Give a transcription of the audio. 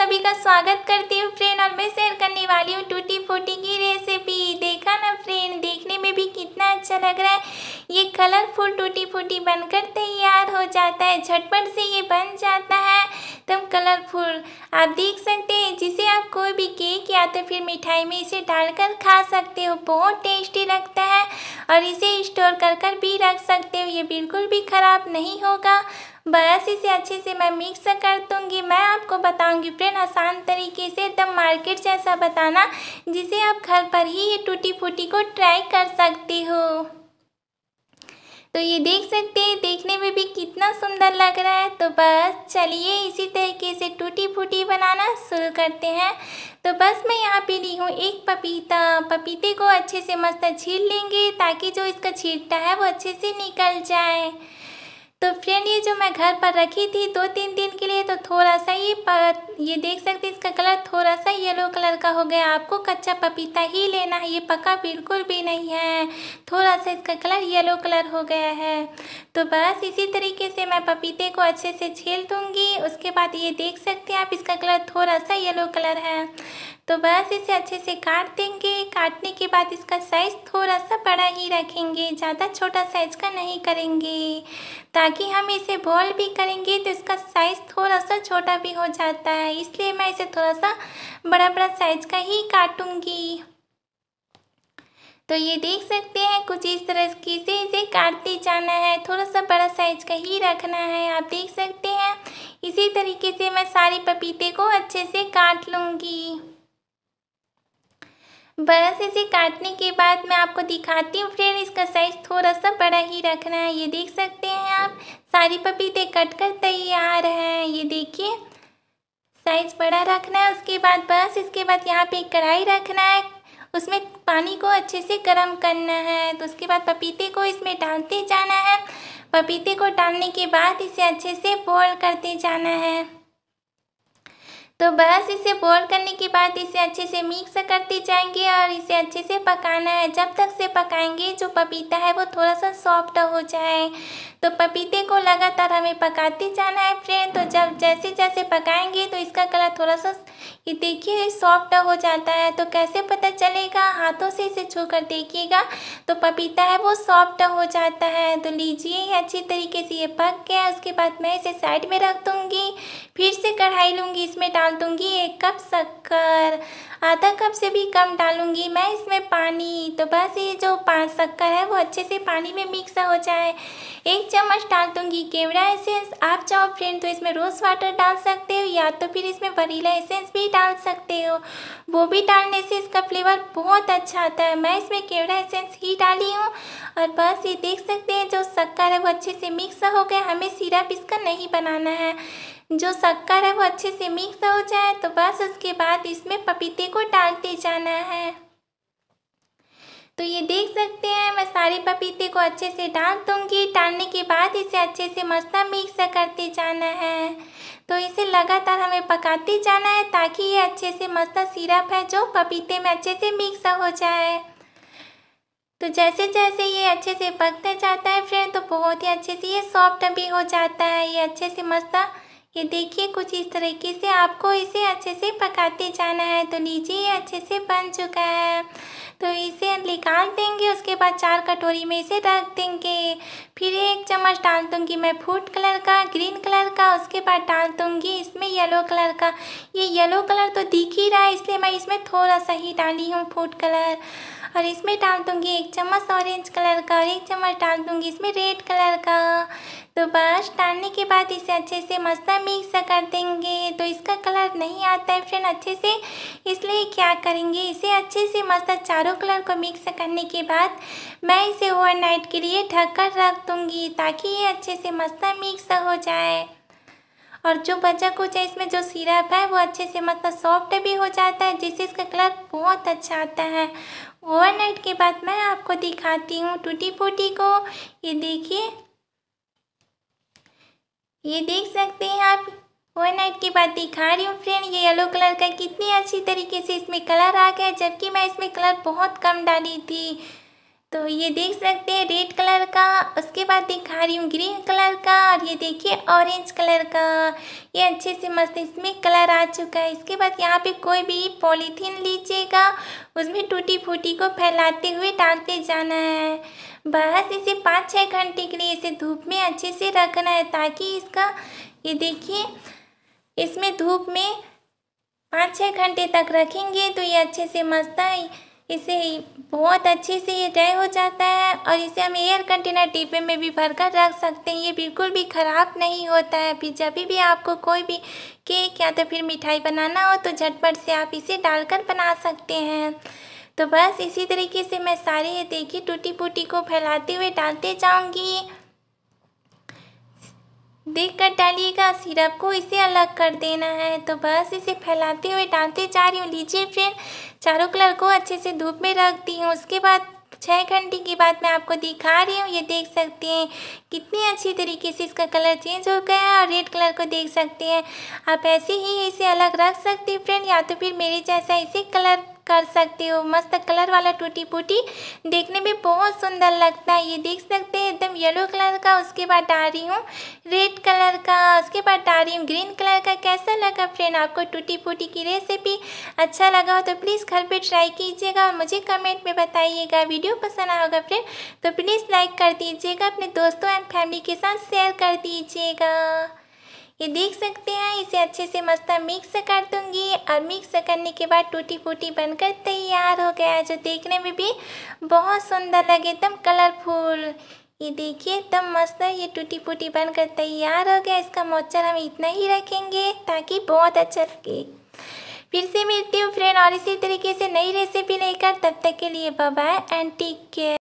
सभी का स्वागत करती हूँ फ्रेंड और मैं शेयर करने वाली हूँ टूटी फूटी की रेसिपी देखा ना फ्रेंड देखने में भी कितना अच्छा लग रहा है ये कलरफुल टूटी फूटी बनकर तैयार हो जाता है झटपट से ये बन जाता है एकदम कलरफुल आप देख सकते हैं जिसे आप कोई भी केक या तो फिर मिठाई में इसे डालकर खा सकते हो बहुत टेस्टी लगता है और इसे स्टोर कर कर भी रख सकते हो ये बिल्कुल भी ख़राब नहीं होगा बस इसे अच्छे से मैं मिक्स कर दूंगी मैं आपको बताऊंगी फ्रेंड आसान तरीके से एकदम मार्केट जैसा बताना जिसे आप घर पर ही ये टूटी फूटी को ट्राई कर सकते हो तो ये देख सकते हैं देखने में भी कितना सुंदर लग रहा है तो बस चलिए इसी तरीके से टूटी फूटी बनाना शुरू करते हैं तो बस मैं यहाँ पे ली हूँ एक पपीता पपीते को अच्छे से मस्त छील लेंगे ताकि जो इसका छीटता है वो अच्छे से निकल जाए तो फ्रेंड ये जो मैं घर पर रखी थी दो तीन दिन के लिए तो थोड़ा सा ये ये देख सकते हैं इसका कलर थोड़ा सा येलो कलर का हो गया आपको कच्चा पपीता ही लेना है ये पका बिल्कुल भी नहीं है थोड़ा सा इसका कलर येलो कलर हो गया है तो बस इसी तरीके से मैं पपीते को अच्छे से छील दूँगी उसके बाद ये देख सकते हैं आप इसका कलर थोड़ा सा येलो कलर है तो बस इसे अच्छे से काट देंगे काटने के बाद इसका साइज़ थोड़ा सा बड़ा ही रखेंगे ज़्यादा छोटा साइज़ का नहीं करेंगे ताकि हम इसे बॉल भी करेंगे तो इसका साइज़ थोड़ा सा छोटा भी हो जाता है इसलिए मैं इसे थोड़ा सा बड़ा बड़ा साइज़ का ही काटूँगी तो ये देख सकते हैं कुछ इस तरह की से इसे काटते जाना है थोड़ा सा बड़ा साइज का ही रखना है आप देख सकते हैं इसी तरीके से मैं सारे पपीते को अच्छे से काट लूँगी बस इसे काटने के बाद मैं आपको दिखाती हूँ फ्रेंड इसका साइज थोड़ा सा बड़ा ही रखना है ये देख सकते हैं आप सारी पपीते कट कर तैयार हैं ये देखिए साइज बड़ा रखना है उसके बाद बस इसके बाद यहाँ पे कढ़ाई रखना है उसमें पानी को अच्छे से गर्म करना है तो उसके बाद पपीते को इसमें डालते जाना है पपीते को डालने के बाद इसे अच्छे से बॉयल करते जाना है तो बस इसे बॉल करने के बाद इसे अच्छे से मिक्स करते जाएंगे और इसे अच्छे से पकाना है जब तक से पकाएंगे जो पपीता है वो थोड़ा सा सॉफ्ट हो जाए तो पपीते को लगातार हमें पकाते जाना है फ्रेंड तो जब जैसे जैसे पकाएंगे तो इसका कलर थोड़ा सा ये देखिए सॉफ्ट हो जाता है तो कैसे पता चलेगा हाथों से इसे छू कर देखिएगा तो पपीता है वो सॉफ्ट हो जाता है तो लीजिए अच्छी तरीके से ये पक गया उसके बाद मैं इसे साइड में रख दूँगी फिर से कढ़ाई लूँगी इसमें डाल डाल दूंगी एक कप शक्कर आधा कप से भी कम डालूंगी मैं इसमें पानी तो बस ये जो पाँच शक्कर है वो अच्छे से पानी में मिक्स हो जाए एक चम्मच डाल दूंगी केवड़ा एसेंस आप चाहो फ्रेंड तो इसमें रोज़ वाटर डाल सकते हो या तो फिर इसमें वनीला एसेंस भी डाल सकते हो वो भी डालने से इसका फ्लेवर बहुत अच्छा आता है मैं इसमें केवड़ा एसेंस ही डाली हूँ और बस ये देख सकते हैं जो शक्कर है वो अच्छे से मिक्स हो गया हमें सिरप इसका नहीं बनाना है जो शक्कर है वो अच्छे से मिक्स हो जाए तो बस उसके बाद इसमें पपीते को डालते जाना है तो ये देख सकते हैं मैं सारे पपीते को अच्छे से डाल दूंगी डालने के बाद इसे अच्छे से मस्ता मिक्स करते जाना है तो इसे लगातार हमें पकाते जाना है ताकि ये अच्छे से मस्ता सिरप है जो पपीते में अच्छे से मिक्स हो जाए तो जैसे जैसे ये अच्छे से पकते जाता है फ्रेंड तो बहुत ही अच्छे से ये सॉफ्ट भी हो जाता है ये अच्छे से मस्ता ये देखिए कुछ इस तरीके से आपको इसे अच्छे से पकाते जाना है तो लीजिए अच्छे से बन चुका है तो इसे निकाल देंगे लेंगे उसके बाद चार कटोरी में इसे रख देंगे फिर एक चम्मच डाल दूंगी मैं फूड कलर का ग्रीन कलर का उसके बाद डाल दूंगी इसमें येलो कलर का ये येलो कलर तो दिख ही रहा है इसलिए मैं इसमें थोड़ा सा ही डाली हूँ फूड कलर और इसमें डाल दूंगी एक चम्मच ऑरेंज कलर का और एक चम्मच डाल दूंगी इसमें रेड कलर का तो बस डालने के बाद इसे अच्छे से मस्ता मिक्स कर देंगे तो इसका कलर नहीं आता है फ्रेंड अच्छे से इसलिए क्या करेंगे इसे अच्छे से मस्ता चारों कलर को मिक्स करने के बाद मैं इसे ओवरनाइट के लिए ढक कर रख दूँगी ताकि ये अच्छे से मस्ता मिक्स हो जाए और जो बचा कुछ है इसमें जो सिरप है वो अच्छे से मतलब सॉफ्ट भी हो जाता है जिससे इसका कलर बहुत अच्छा आता है ओवरनाइट के बाद मैं आपको दिखाती हूँ टूटी फूटी को ये देखिए ये देख सकते हैं आप ओवरनाइट के बाद दिखा रही हूँ फ्रेंड ये येलो कलर का कितनी अच्छी तरीके से इसमें कलर आ गया जबकि मैं इसमें कलर बहुत कम डाली थी तो ये देख सकते हैं रेड कलर का उसके बाद दिखा रही हूँ ग्रीन कलर का और ये देखिए ऑरेंज कलर का ये अच्छे से मस्त इसमें कलर आ चुका है इसके बाद यहाँ पे कोई भी पॉलीथीन लीजिएगा उसमें टूटी फूटी को फैलाते हुए डालते जाना है बस इसे पाँच छः घंटे के लिए इसे धूप में अच्छे से रखना है ताकि इसका ये देखिए इसमें धूप में पाँच छः घंटे तक रखेंगे तो ये अच्छे से मस्त है इसे बहुत अच्छे से ये ड्राई हो जाता है और इसे हम एयर कंटेनर डिब्बे में भी भर कर रख सकते हैं ये बिल्कुल भी ख़राब नहीं होता है फिर जब भी आपको कोई भी केक या तो फिर मिठाई बनाना हो तो झटपट से आप इसे डालकर बना सकते हैं तो बस इसी तरीके से मैं सारे ये देखिए टूटी फूटी को फैलाते हुए डालते जाऊँगी देख कर डालिएगा सिरप को इसे अलग कर देना है तो बस इसे फैलाते हुए डालते जा रही हूँ लीजिए फ्रेंड चारों कलर को अच्छे से धूप में रख दी हूँ उसके बाद छः घंटे के बाद मैं आपको दिखा रही हूँ ये देख सकते हैं कितनी अच्छी तरीके से इसका कलर चेंज हो गया है और रेड कलर को देख सकते हैं आप ऐसे ही इसे अलग रख सकते हैं फ्रेंड या तो फिर मेरे जैसा इसे कलर कर सकते हो मस्त कलर वाला टूटी फूटी देखने में बहुत सुंदर लगता है ये देख सकते हैं एकदम येलो कलर का उसके बाद डाल रही हूँ रेड कलर का उसके बाद डाल रही हूँ ग्रीन कलर का कैसा लगा फ्रेंड आपको टूटी फूटी की रेसिपी अच्छा लगा हो तो प्लीज़ घर पर ट्राई कीजिएगा और मुझे कमेंट में बताइएगा वीडियो पसंद आएगा फ्रेंड तो प्लीज़ लाइक कर दीजिएगा अपने दोस्तों एंड फैमिली के साथ शेयर कर दीजिएगा ये देख सकते हैं इसे अच्छे से मस्ता मिक्स कर दूंगी और मिक्स करने के बाद टूटी फूटी बनकर तैयार हो गया जो देखने में भी बहुत सुंदर लगे एकदम कलरफुल ये देखिए एकदम मस्त ये टूटी फूटी बनकर तैयार हो गया इसका मोचर हम इतना ही रखेंगे ताकि बहुत अच्छा लगे फिर से मिलती हूँ फ्रेंड और इसी तरीके से नई रेसिपी लेकर तब तक के लिए बाय एंड टेक केयर